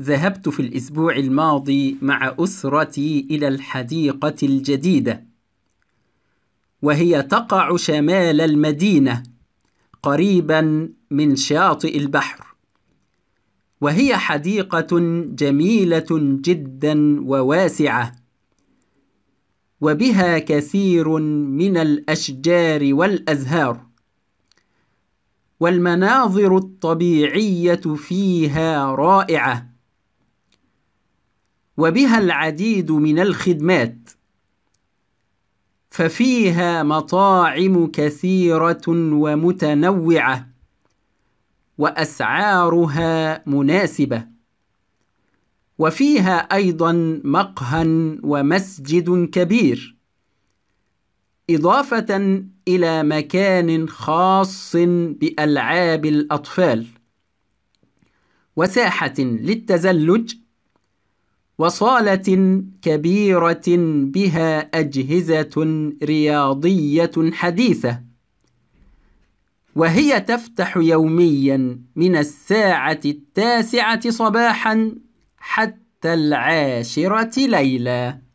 ذهبت في الأسبوع الماضي مع أسرتي إلى الحديقة الجديدة وهي تقع شمال المدينة قريبا من شاطئ البحر وهي حديقة جميلة جدا وواسعة وبها كثير من الأشجار والأزهار والمناظر الطبيعية فيها رائعة وبها العديد من الخدمات ففيها مطاعم كثيرة ومتنوعة وأسعارها مناسبة وفيها أيضا مقهى ومسجد كبير إضافة إلى مكان خاص بألعاب الأطفال وساحة للتزلج وصالة كبيرة بها أجهزة رياضية حديثة وهي تفتح يوميا من الساعة التاسعة صباحا حتى العاشرة ليلاً